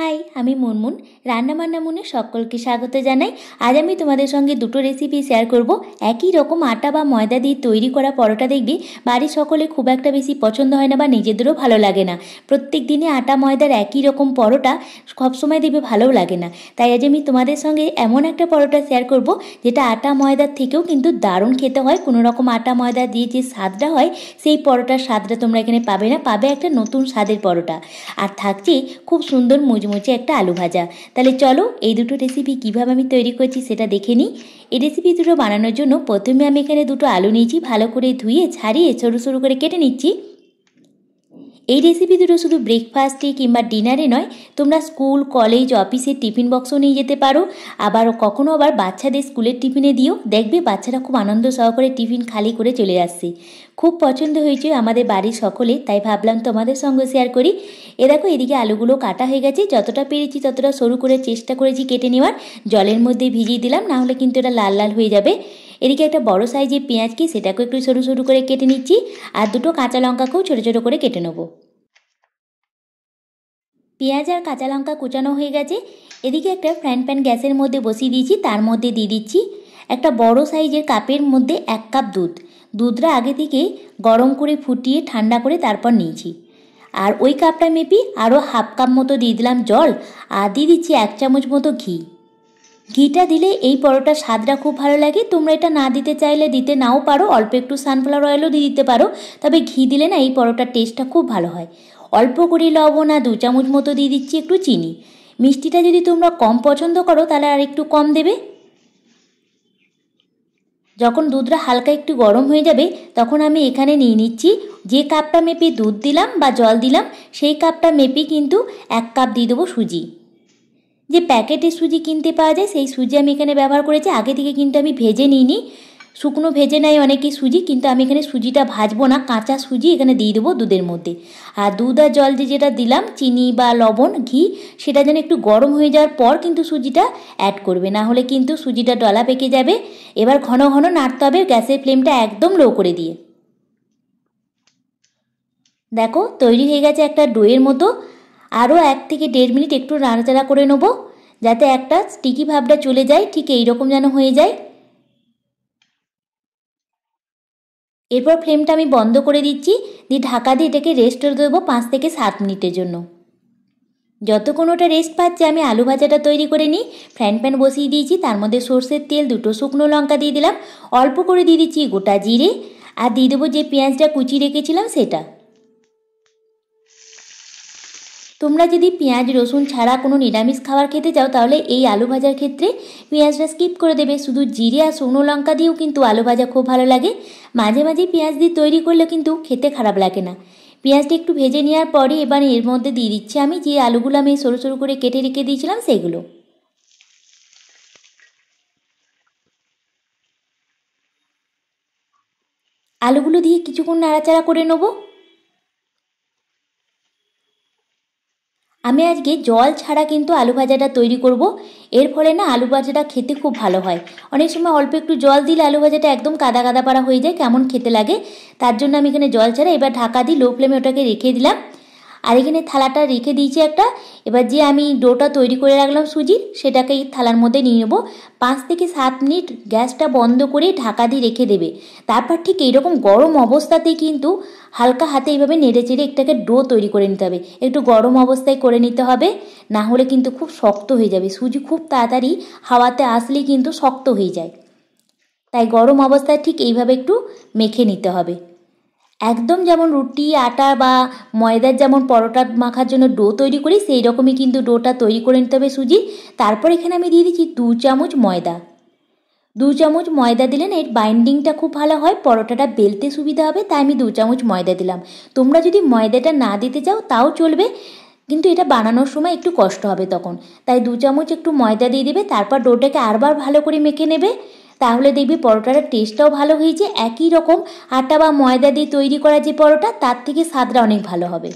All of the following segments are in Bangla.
হাই আমি মুনমুন রান্নাবান্না মুনে সকলকে স্বাগত জানাই আজ আমি তোমাদের সঙ্গে দুটো রেসিপি শেয়ার করব একই রকম আটা বা ময়দা দিয়ে তৈরি করা পরোটা দেখবে বাড়ির সকলে খুব একটা বেশি পছন্দ হয় না বা নিজেদেরও ভালো লাগে না প্রত্যেক দিনে আটা ময়দার একই রকম পরোটা সবসময় দেখবে ভালোও লাগে না তাই আজ আমি তোমাদের সঙ্গে এমন একটা পরোটা শেয়ার করব যেটা আটা ময়দার থেকেও কিন্তু দারুণ খেতে হয় কোনো রকম আটা ময়দা দিয়ে যে স্বাদটা হয় সেই পরোটার স্বাদটা তোমরা এখানে পাবে না পাবে একটা নতুন স্বাদের পরোটা আর থাকছে খুব সুন্দর মজু মুচমুচে একটা আলু ভাজা তাহলে চলো এই দুটো রেসিপি কিভাবে আমি তৈরি করছি সেটা দেখে নিই এই রেসিপি দুটো বানানোর জন্য প্রথমে আমি এখানে দুটো আলু নিয়েছি ভালো করে ধুয়ে ছাড়িয়ে সরু সরু করে কেটে নিচ্ছি এই রেসিপি দুটো শুধু ব্রেকফাস্টে কিংবা ডিনারে নয় তোমরা স্কুল কলেজ অফিসে টিফিন বক্সও নিয়ে যেতে পারো আবার কখনও আবার বাচ্চাদের স্কুলের টিফিনে দিও দেখবে বাচ্চারা খুব আনন্দ সহকারে টিফিন খালি করে চলে আসছে খুব পছন্দ হয়েছে আমাদের বাড়ির সকলে তাই ভাবলাম তোমাদের সঙ্গে শেয়ার করি এ দেখো এদিকে আলুগুলো কাটা হয়ে গেছে যতটা পেরেছি ততটা সরু করে চেষ্টা করেছি কেটে নেওয়ার জলের মধ্যে ভিজিয়ে দিলাম নাহলে কিন্তু এটা লাল লাল হয়ে যাবে এদিকে একটা বড় সাইজের পেঁয়াজকে সেটাকে একটু সরু সরু করে কেটে নিচ্ছি আর দুটো কাঁচা লঙ্কাকেও ছোটো ছোটো করে কেটে নেব পেঁয়াজ আর কাঁচা লঙ্কা কুচানো হয়ে গেছে এদিকে একটা ফ্রাইন প্যান গ্যাসের মধ্যে বসিয়ে দিয়েছি তার মধ্যে দিয়ে দিচ্ছি একটা বড় সাইজের কাপের মধ্যে এক কাপ দুধ দুধটা আগে থেকে গরম করে ফুটিয়ে ঠান্ডা করে তারপর নিয়েছি আর ওই কাপটা মেপি আরও হাফ কাপ মতো দিয়ে দিলাম জল আর দিয়ে দিচ্ছি এক চামচ মতো ঘি ঘিটা দিলে এই পরোটা স্বাদটা খুব ভালো লাগে তোমরা এটা না দিতে চাইলে দিতে নাও পারো অল্প একটু সানফ্লাওয়ার অয়েলও দিয়ে দিতে পারো তবে ঘি দিলে না এই পরোটার টেস্টটা খুব ভালো হয় অল্প করে লবণ আর দু চামচ মতো দিয়ে দিচ্ছি একটু চিনি মিষ্টিটা যদি তোমরা কম পছন্দ করো তাহলে আর একটু কম দেবে যখন দুধটা হালকা একটু গরম হয়ে যাবে তখন আমি এখানে নিয়ে নিচ্ছি যে কাপটা মেপে দুধ দিলাম বা জল দিলাম সেই কাপটা মেপে কিন্তু এক কাপ দিয়ে দেবো সুজি যে প্যাকেটের সুজি কিনতে পাওয়া যায় সেই সুজি আমি এখানে ব্যবহার করেছি আগে থেকে কিন্তু আমি ভেজে নিইনি শুকনো ভেজে নেয় অনেকেই সুজি কিন্তু আমি এখানে সুজিটা ভাজবো না কাঁচা সুজি এখানে দিয়ে দেবো দুধের মধ্যে আর দুধ আর জল যে যেটা দিলাম চিনি বা লবণ ঘি সেটা যেন একটু গরম হয়ে যাওয়ার পর কিন্তু সুজিটা অ্যাড করবে না হলে কিন্তু সুজিটা ডলা পেকে যাবে এবার ঘন ঘন নাড়তে হবে গ্যাসের ফ্লেমটা একদম লো করে দিয়ে দেখো তৈরি হয়ে গেছে একটা ডোয়ের মতো আরও এক থেকে দেড় মিনিট একটু নাড়াচাড়া করে নেবো যাতে একটা স্টিকি ভাবটা চলে যায় ঠিক এই রকম যেন হয়ে যায় এরপর ফ্লেমটা আমি বন্ধ করে দিচ্ছি দিয়ে ঢাকা দিয়ে এটাকে রেস্টে দেবো পাঁচ থেকে সাত মিনিটের জন্য যতক্ষণ ওটা রেস্ট পাচ্ছে আমি আলু ভাজাটা তৈরি করে নিই ফ্যান প্যান বসিয়ে দিয়েছি তার মধ্যে সর্ষের তেল দুটো শুকনো লঙ্কা দিয়ে দিলাম অল্প করে দিয়ে দিচ্ছি গোটা জিরে আর দিয়ে দেবো যে পেঁয়াজটা কুচি রেখেছিলাম সেটা তোমরা যদি পেঁয়াজ রসুন ছাড়া কোনো নিরামিষ খাবার খেতে চাও তাহলে এই আলু ভাজার ক্ষেত্রে পেঁয়াজটা স্কিপ করে দেবে শুধু জিরে আর শুকনো লঙ্কা দিয়েও কিন্তু আলু ভাজা খুব ভালো লাগে মাঝে মাঝে পেঁয়াজ দিয়ে তৈরি করলে কিন্তু খেতে খারাপ লাগে না পেঁয়াজটা একটু ভেজে নেওয়ার পরে এবার এর মধ্যে দিয়ে দিচ্ছি আমি যে আলুগুলো আমি সরু সরু করে কেটে রেখে দিয়েছিলাম সেগুলো আলুগুলো দিয়ে কিছুক্ষণ নাড়াচাড়া করে নেবো আমি আজকে জল ছাড়া কিন্তু আলু ভাজাটা তৈরি করব এর ফলে না আলু ভাজাটা খেতে খুব ভালো হয় অনেক সময় অল্প একটু জল দিলে আলু ভাজাটা একদম কাদা কাদা পাড়া হয়ে যায় কেমন খেতে লাগে তার জন্য আমি এখানে জল ছাড়া এবার ঢাকা দিই লো ফ্লেমে ওটাকে রেখে দিলাম আর এখানে থালাটা রেখে দিয়েছি একটা এবার যে আমি ডোটা তৈরি করে রাখলাম সুজির সেটাকে এই থালার মধ্যে নিয়ে নেবো পাঁচ থেকে সাত মিনিট গ্যাসটা বন্ধ করে ঢাকা দিয়ে রেখে দেবে তারপর ঠিক এইরকম গরম অবস্থাতেই কিন্তু হালকা হাতে এইভাবে নেড়ে চেড়ে একটাকে ডো তৈরি করে নিতে হবে একটু গরম অবস্থায় করে নিতে হবে না হলে কিন্তু খুব শক্ত হয়ে যাবে সুজি খুব তাড়াতাড়ি হাওয়াতে আসলেই কিন্তু শক্ত হয়ে যায় তাই গরম অবস্থায় ঠিক এইভাবে একটু মেখে নিতে হবে একদম যেমন রুটি আটা বা ময়দার যেমন পরোটা মাখার জন্য ডো তৈরি করি সেই রকমই কিন্তু ডোটা তৈরি করে নিতে হবে সুজি তারপর এখানে আমি দিয়ে দিচ্ছি দু চামচ ময়দা দু চামচ ময়দা দিলেন এর বাইন্ডিংটা খুব ভালো হয় পরোটাটা বেলতে সুবিধা হবে তাই আমি দু চামচ ময়দা দিলাম তোমরা যদি ময়দাটা না দিতে চাও তাও চলবে কিন্তু এটা বানানোর সময় একটু কষ্ট হবে তখন তাই দু চামচ একটু ময়দা দিয়ে দেবে তারপর ডোটাকে আরবার ভালো করে মেখে নেবে তাহলে দেখবি পরোটাটার টেস্টটাও ভালো হয়েছে একই রকম আটা বা ময়দা দিয়ে তৈরি করা যে পরোটা তার থেকে স্বাদটা অনেক ভালো হবে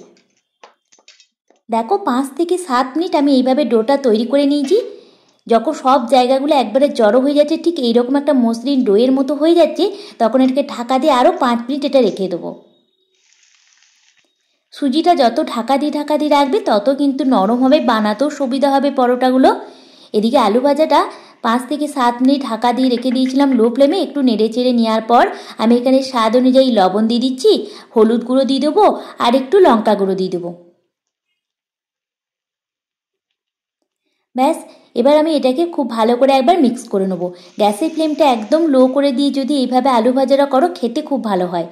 দেখো পাঁচ থেকে সাত মিনিট আমি এইভাবে ডোটা তৈরি করে নিয়েছি যখন সব জায়গাগুলো একবারে জড়ো হয়ে যাচ্ছে ঠিক এইরকম একটা মসৃণ ডোয়ের মতো হয়ে যাচ্ছে তখন এটাকে ঢাকা দিয়ে আরও পাঁচ মিনিট এটা রেখে দেবো সুজিটা যত ঢাকা দিয়ে ঢাকা দিয়ে রাখবে তত কিন্তু নরম হবে বানাতেও সুবিধা হবে পরোটাগুলো এদিকে আলু ভাজাটা পাঁচ থেকে সাত মিনিট ঢাকা দিয়ে রেখে দিয়েছিলাম লো ফ্লেমে একটু নেড়ে চেড়ে নেওয়ার পর আমি এখানে স্বাদ অনুযায়ী লবণ দিয়ে দিচ্ছি হলুদ গুঁড়ো দিয়ে দেবো আর একটু লঙ্কা গুঁড়ো দিয়ে দেবো ব্যাস এবার আমি এটাকে খুব ভালো করে একবার মিক্স করে নেবো গ্যাসের ফ্লেমটা একদম লো করে দিয়ে যদি এইভাবে আলু ভাজাটা করো খেতে খুব ভালো হয়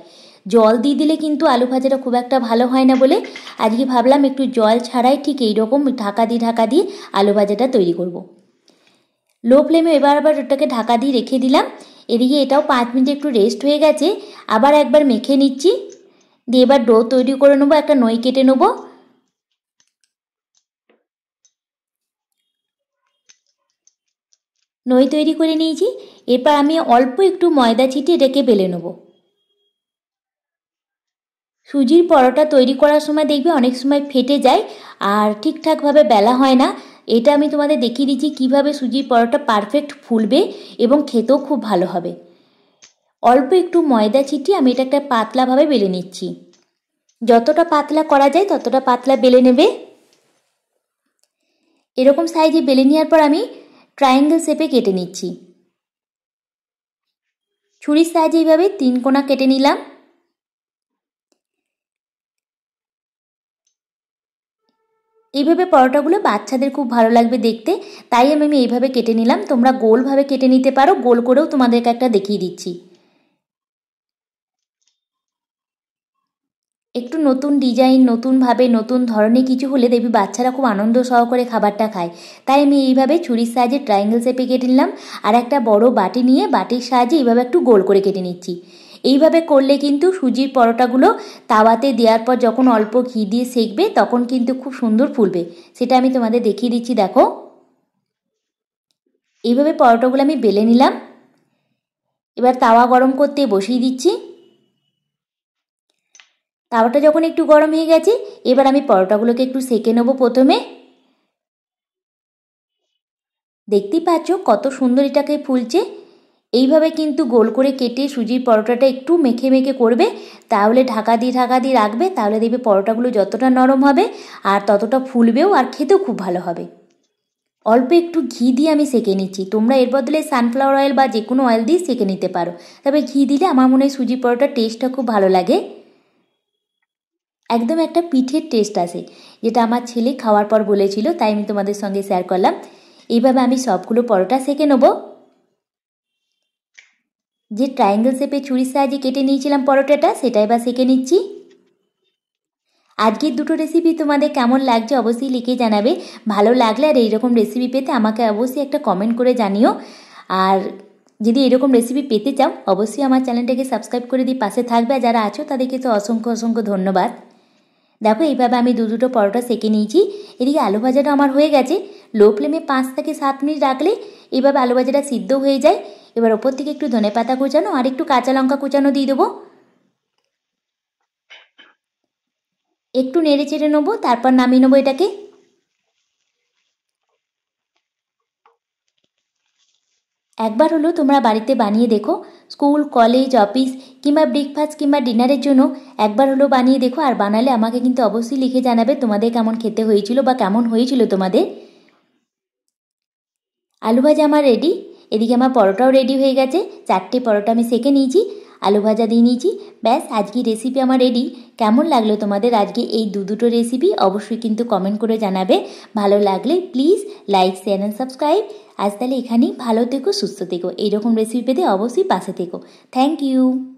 জল দিয়ে দিলে কিন্তু আলু ভাজাটা খুব একটা ভালো হয় না বলে আজকে ভাবলাম একটু জল ছাড়াই ঠিক এইরকম ঢাকা দিয়ে ঢাকা দিয়ে আলু ভাজাটা তৈরি করবো লো ফ্লেমে এবার আবার ওটাকে ঢাকা দিয়ে রেখে দিলাম এদিকে এটাও পাঁচ মিনিট একটু রেস্ট হয়ে গেছে আবার একবার মেখে নিচ্ছি দিয়ে এবার ডো তৈরি করে নেবো একটা নই কেটে নেবো নই তৈরি করে নিয়েছি এরপর আমি অল্প একটু ময়দা ছিটিয়ে এটাকে বেলে নেব সুজির পরোটা তৈরি করার সময় দেখবে অনেক সময় ফেটে যায় আর ঠিকঠাকভাবে বেলা হয় না এটা আমি তোমাদের দেখিয়ে দিচ্ছি কিভাবে সুজির পরোটা পারফেক্ট ফুলবে এবং খেতেও খুব ভালো হবে অল্প একটু ময়দা ছিটিয়ে আমি এটা একটা পাতলাভাবে বেলে নিচ্ছি যতটা পাতলা করা যায় ততটা পাতলা বেলে নেবে এরকম সাইজে বেলে নেওয়ার পর আমি ট্রায়াঙ্গেল শেপে কেটে নিচ্ছি ছুরির সাহায্যে এইভাবে তিন কোনা কেটে নিলাম এইভাবে পরোটাগুলো বাচ্চাদের খুব ভালো লাগবে দেখতে তাই আমি আমি এইভাবে কেটে নিলাম তোমরা গোলভাবে কেটে নিতে পারো গোল করেও তোমাদেরকে একটা দেখিয়ে দিচ্ছি একটু নতুন ডিজাইন নতুনভাবে নতুন ধরনের কিছু হলে দেখবি বাচ্চারা খুব আনন্দ সহকারে খাবারটা খায় তাই আমি এইভাবে ছুরির সাহায্যে ট্রায়াঙ্গেল শেপে কেটে নিলাম আর একটা বড় বাটি নিয়ে বাটির সাহায্যে এইভাবে একটু গোল করে কেটে নিচ্ছি এইভাবে করলে কিন্তু সুজির পরোটাগুলো তাওয়াতে দেওয়ার পর যখন অল্প ঘি দিয়ে সেঁকবে তখন কিন্তু খুব সুন্দর ফুলবে সেটা আমি তোমাদের দেখিয়ে দিচ্ছি দেখো এইভাবে পরোটাগুলো আমি বেলে নিলাম এবার তাওয়া গরম করতে বসিয়ে দিচ্ছি তাওয়াটা যখন একটু গরম হয়ে গেছে এবার আমি পরোটাগুলোকে একটু সেঁকে নেবো প্রথমে দেখতেই পাচ্ছ কত সুন্দর এটাকে ফুলছে এইভাবে কিন্তু গোল করে কেটে সুজির পরোটাটা একটু মেখে মেখে করবে তাহলে ঢাকা দিয়ে ঢাকা দিয়ে রাখবে তাহলে দেখবে পরোটাগুলো যতটা নরম হবে আর ততটা ফুলবেও আর খেতেও খুব ভালো হবে অল্প একটু ঘি দিয়ে আমি সেঁকে নিচ্ছি তোমরা এর বদলে সানফ্লাওয়ার অয়েল বা যে কোনো অয়েল দিয়ে সেঁকে নিতে পারো তবে ঘি দিলে আমার মনে হয় সুজি পরোটার টেস্টটা খুব ভালো লাগে একদম একটা পিঠের টেস্ট আসে যেটা আমার ছেলে খাওয়ার পর বলেছিল তাই আমি তোমাদের সঙ্গে শেয়ার করলাম এইভাবে আমি সবগুলো পরোটা সেঁকে নেবো যে ট্রায়াঙ্গেল শেপে ছুরির সাহায্যে কেটে নিয়েছিলাম পরোটাটা সেটা এবার সেঁকে নিচ্ছি আজকের দুটো রেসিপি তোমাদের কেমন লাগছে অবশ্যই লিখে জানাবে ভালো লাগলে আর এইরকম রেসিপি পেতে আমাকে অবশ্যই একটা কমেন্ট করে জানিও আর যদি এরকম রেসিপি পেতে চাও অবশ্যই আমার চ্যানেলটাকে সাবস্ক্রাইব করে দিই পাশে থাকবে আর যারা আছো তাদেরকে তো অসংখ্য অসংখ্য ধন্যবাদ দেখো এইভাবে আমি দু দুটো পরোটা সেঁকে নিয়েছি এদিকে আলু ভাজাটা আমার হয়ে গেছে লো ফ্লেমে পাঁচ থেকে সাত মিনিট রাখলে এইভাবে আলু ভাজাটা সিদ্ধ হয়ে যায় এবার ওপর থেকে একটু ধনে পাতা কুচানো আর একটু কাঁচা লঙ্কা কুচানো দিয়ে দেবো একটু নেড়ে চেড়ে নেবো তারপর নামিয়ে নেবো এটাকে একবার হলো তোমরা বাড়িতে বানিয়ে দেখো স্কুল কলেজ অফিস কিংবা ব্রেকফাস্ট কিংবা ডিনারের জন্য একবার হলো বানিয়ে দেখো আর বানালে আমাকে কিন্তু অবশ্যই লিখে জানাবে তোমাদের কেমন খেতে হয়েছিল বা কেমন হয়েছিল তোমাদের আলু ভাজা আমার রেডি এদিকে আমার পরোটাও রেডি হয়ে গেছে চারটে পরোটা আমি সেকে নিয়েছি আলু ভাজা দিয়ে নিয়েছি ব্যাস আজকে রেসিপি আমার রেডি কেমন লাগলো তোমাদের আজকে এই দু দুটো রেসিপি অবশ্যই কিন্তু কমেন্ট করে জানাবে ভালো লাগলে please like share and subscribe আজ তাহলে এখানেই ভালো থেকো সুস্থ থেকো এইরকম রেসিপি পেতে অবশ্যই পাশে থেকো থ্যাংক ইউ